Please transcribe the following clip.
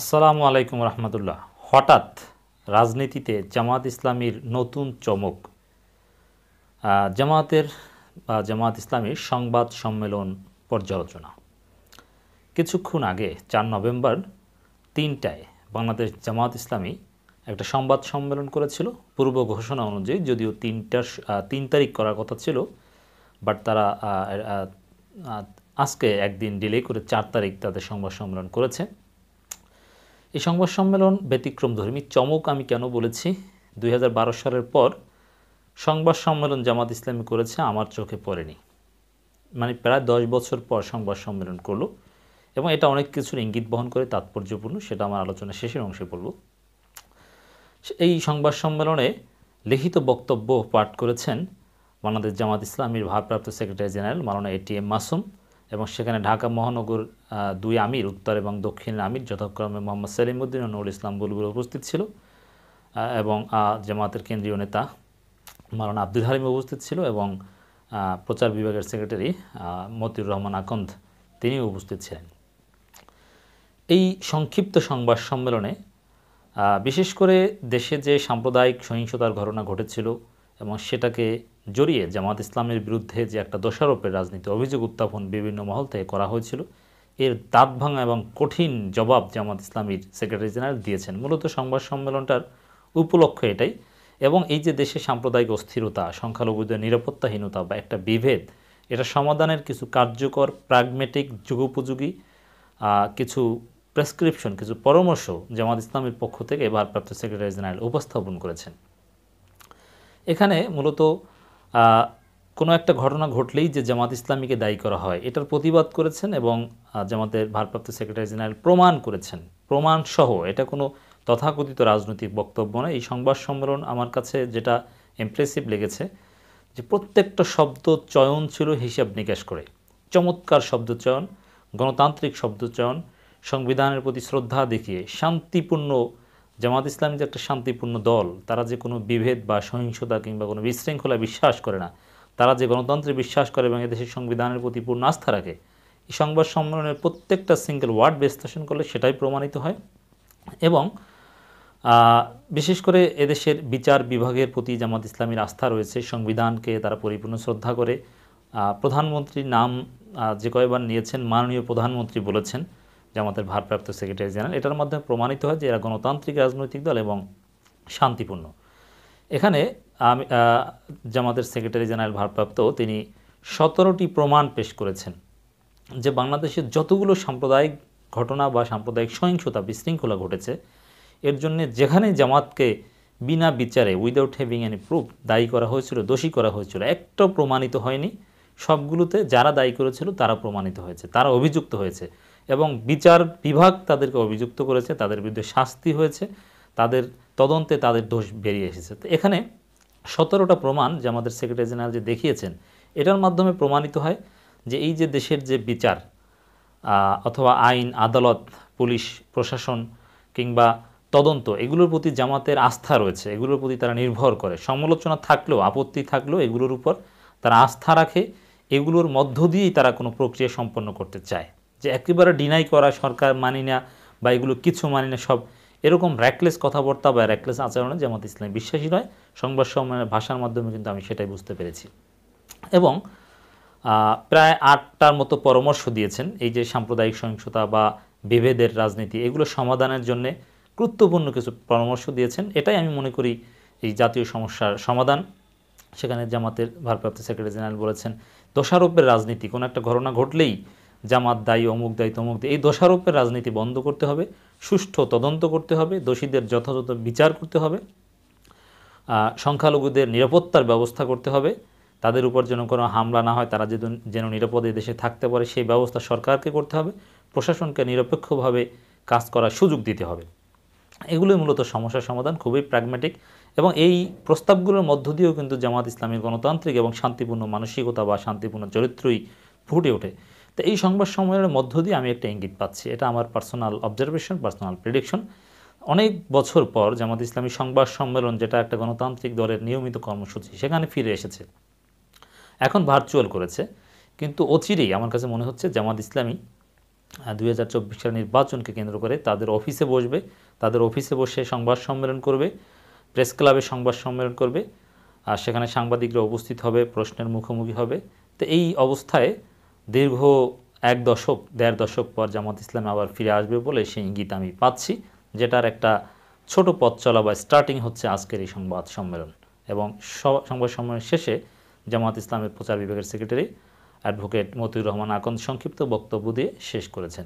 আসসালামু আলাইকুম রহমতুল্লাহ হঠাৎ রাজনীতিতে জামাত ইসলামীর নতুন চমক জামাতের জামাত ইসলামীর সংবাদ সম্মেলন পর্যালোচনা কিছুক্ষণ আগে চার নভেম্বর তিনটায় বাংলাদেশ জামাত ইসলামী একটা সংবাদ সম্মেলন করেছিল পূর্ব ঘোষণা অনুযায়ী যদিও তিনটার তিন তারিখ করার কথা ছিল বাট তারা আজকে একদিন ডিলে করে চার তারিখ তাদের সংবাদ সম্মেলন করেছে এই সংবাদ সম্মেলন ব্যতিক্রমধর্মী চমক আমি কেন বলেছি দুই সালের পর সংবাদ সম্মেলন জামাত ইসলামী করেছে আমার চোখে পড়েনি মানে প্রায় দশ বছর পর সংবাদ সম্মেলন করলো এবং এটা অনেক কিছুর ইঙ্গিত বহন করে তাৎপর্যপূর্ণ সেটা আমার আলোচনা শেষের অংশে বলব এই সংবাদ সম্মেলনে লিখিত বক্তব্য পাঠ করেছেন বাংলাদেশ জামাত ইসলামীর ভারপ্রাপ্ত secretary general Maulana ATM Masum এবং সেখানে ঢাকা মহানগর দুই আমির উত্তর এবং দক্ষিণ আমির যথাক্রমে মোহাম্মদ সেলিমুদ্দিন ও নুরুল ইসলাম বুলবুল উপস্থিত ছিল এবং জামাতের কেন্দ্রীয় নেতা মারানা আব্দুল হালিম উপস্থিত ছিল এবং প্রচার বিভাগের সেক্রেটারি মতিউর রহমান আকন্দ তিনি উপস্থিত ছিলেন এই সংক্ষিপ্ত সংবাদ সম্মেলনে বিশেষ করে দেশে যে সাম্প্রদায়িক সহিংসতার ঘটনা ঘটেছিল এবং সেটাকে জড়িয়ে জামাত ইসলামের বিরুদ্ধে যে একটা দোষারোপের রাজনীতি অভিযোগ উত্থাপন বিভিন্ন মহল থেকে করা হয়েছিল এর দাঁত ভাঙা এবং কঠিন জবাব জামাত ইসলামীর সেক্রেটারি জেনারেল দিয়েছেন মূলত সংবাদ সম্মেলনটার উপলক্ষ এটাই এবং এই যে দেশে সাম্প্রদায়িক অস্থিরতা সংখ্যালঘুদের নিরাপত্তাহীনতা বা একটা বিভেদ এটা সমাধানের কিছু কার্যকর প্রাগমেটিক যুগোপযোগী কিছু প্রেসক্রিপশন কিছু পরামর্শ জামাত ইসলামের পক্ষ থেকে ভারপ্রাপ্ত সেক্রেটারি জেনারেল উপস্থাপন করেছেন এখানে মূলত কোনো একটা ঘটনা ঘটলেই যে জামাত ইসলামীকে দায়ী করা হয় এটার প্রতিবাদ করেছেন এবং জামাতের ভারপ্রাপ্ত সেক্রেটারি জেনারেল প্রমাণ করেছেন প্রমাণ সহ এটা কোনো তথাকথিত রাজনৈতিক বক্তব্য নয় এই সংবাদ সম্মেলন আমার কাছে যেটা ইমপ্রেসিভ লেগেছে যে প্রত্যেকটা শব্দ চয়ন ছিল হিসাব নিকাশ করে চমৎকার শব্দচয়ন গণতান্ত্রিক শব্দচয়ন সংবিধানের প্রতি শ্রদ্ধা দেখিয়ে শান্তিপূর্ণ জামাত ইসলামী যে একটা শান্তিপূর্ণ দল তারা যে কোনো বিভেদ বা সহিংসতা কিংবা কোনো বিশৃঙ্খলা বিশ্বাস করে না তারা যে গণতন্ত্রে বিশ্বাস করে এবং এদেশের সংবিধানের প্রতি পূর্ণ আস্থা রাখে এই সংবাদ সম্মেলনের প্রত্যেকটা সিঙ্গেল ওয়ার্ড বিশ্লেষণ করলে সেটাই প্রমাণিত হয় এবং বিশেষ করে এদেশের বিচার বিভাগের প্রতি জামাত ইসলামীর আস্থা রয়েছে সংবিধানকে তারা পরিপূর্ণ শ্রদ্ধা করে প্রধানমন্ত্রীর নাম যে কয়বার নিয়েছেন মাননীয় প্রধানমন্ত্রী বলেছেন জামাতের ভারপ্রাপ্ত সেক্রেটারি জেনারেল এটার মাধ্যমে প্রমাণিত হয় যে এরা গণতান্ত্রিক রাজনৈতিক দল এবং শান্তিপূর্ণ এখানে আমি জামাতের সেক্রেটারি জেনারেল ভারপ্রাপ্ত তিনি সতেরোটি প্রমাণ পেশ করেছেন যে বাংলাদেশের যতগুলো সাম্প্রদায়িক ঘটনা বা সাম্প্রদায়িক সহিংসতা বিশৃঙ্খলা ঘটেছে এর জন্য যেখানে জামাতকে বিনা বিচারে উইদাউট হ্যাভিং এনি প্রুফ দায়ী করা হয়েছিল দোষী করা হয়েছিল একটাও প্রমাণিত হয়নি সবগুলোতে যারা দায়ী করেছিল তারা প্রমাণিত হয়েছে তারা অভিযুক্ত হয়েছে এবং বিচার বিভাগ তাদেরকে অভিযুক্ত করেছে তাদের বিরুদ্ধে শাস্তি হয়েছে তাদের তদন্তে তাদের দোষ বেরিয়ে এসেছে তো এখানে সতেরোটা প্রমাণ যে আমাদের সেক্রেটারি জেনারেল যে দেখিয়েছেন এটার মাধ্যমে প্রমাণিত হয় যে এই যে দেশের যে বিচার অথবা আইন আদালত পুলিশ প্রশাসন কিংবা তদন্ত এগুলোর প্রতি জামাতের আস্থা রয়েছে এগুলোর প্রতি তারা নির্ভর করে সমালোচনা থাকলেও আপত্তি থাকলেও এগুলোর উপর তারা আস্থা রাখে এগুলোর মধ্য দিয়েই তারা কোনো প্রক্রিয়া সম্পন্ন করতে চায় যে একেবারে ডিনাই করা সরকার মানি না বা এগুলো কিছু মানি না সব এরকম র্যাকলেস কথাবার্তা বা র্যাকলেস আচরণে জামাত ইসলাম বিশ্বাসী নয় সংবাদ সম্মেলনের ভাষার মাধ্যমে কিন্তু আমি সেটাই বুঝতে পেরেছি এবং প্রায় আটটার মতো পরামর্শ দিয়েছেন এই যে সাম্প্রদায়িক সহিংসতা বা বিভেদের রাজনীতি এগুলো সমাধানের জন্য গুরুত্বপূর্ণ কিছু পরামর্শ দিয়েছেন এটাই আমি মনে করি এই জাতীয় সমস্যার সমাধান সেখানে জামাতের ভারপ্রাপ্ত সেক্রেটারি জেনারেল বলেছেন দোষারোপের রাজনীতি কোনো একটা ঘটনা ঘটলেই জামাত দায়ী অমুক দায়ী তমুক দায়ী এই দোষারোপের রাজনীতি বন্ধ করতে হবে সুষ্ঠু তদন্ত করতে হবে দোষীদের যথাযথ বিচার করতে হবে সংখ্যালঘুদের নিরাপত্তার ব্যবস্থা করতে হবে তাদের উপর যেন কোনো হামলা না হয় তারা যেন যেন নিরাপদে দেশে থাকতে পারে সেই ব্যবস্থা সরকারকে করতে হবে প্রশাসনকে নিরপেক্ষভাবে কাজ করার সুযোগ দিতে হবে এগুলোই মূলত সমস্যার সমাধান খুবই প্র্যাগম্যাটিক এবং এই প্রস্তাবগুলোর মধ্য দিয়েও কিন্তু জামাত ইসলামী গণতান্ত্রিক এবং শান্তিপূর্ণ মানসিকতা বা শান্তিপূর্ণ চরিত্রই ফুটে ওঠে তো এই সংবাদ সম্মেলনের মধ্য দিয়ে আমি একটা ইঙ্গিত পাচ্ছি এটা আমার পার্সোনাল অবজারভেশন পার্সোনাল প্রিডিকশন অনেক বছর পর জামাত ইসলামী সংবাদ সম্মেলন যেটা একটা গণতান্ত্রিক দলের নিয়মিত কর্মসূচি সেখানে ফিরে এসেছে এখন ভার্চুয়াল করেছে কিন্তু অচিরেই আমার কাছে মনে হচ্ছে জামাত ইসলামী দুই হাজার চব্বিশ সালের নির্বাচনকে কেন্দ্র করে তাদের অফিসে বসবে তাদের অফিসে বসে সংবাদ সম্মেলন করবে প্রেস ক্লাবে সংবাদ সম্মেলন করবে আর সেখানে সাংবাদিকরা উপস্থিত হবে প্রশ্নের মুখোমুখি হবে তো এই অবস্থায় দীর্ঘ এক দশক দেড় দশক পর জামাত ইসলাম আবার ফিরে আসবে বলে সেই ইঙ্গিত আমি পাচ্ছি যেটার একটা ছোট পথ চলা বা স্টার্টিং হচ্ছে আজকের এই সংবাদ সম্মেলন এবং সংবাদ সম্মেলনের শেষে জামাত ইসলামের প্রচার বিভাগের সেক্রেটারি অ্যাডভোকেট মতিউর রহমান আকন সংক্ষিপ্ত বক্তব্য দিয়ে শেষ করেছেন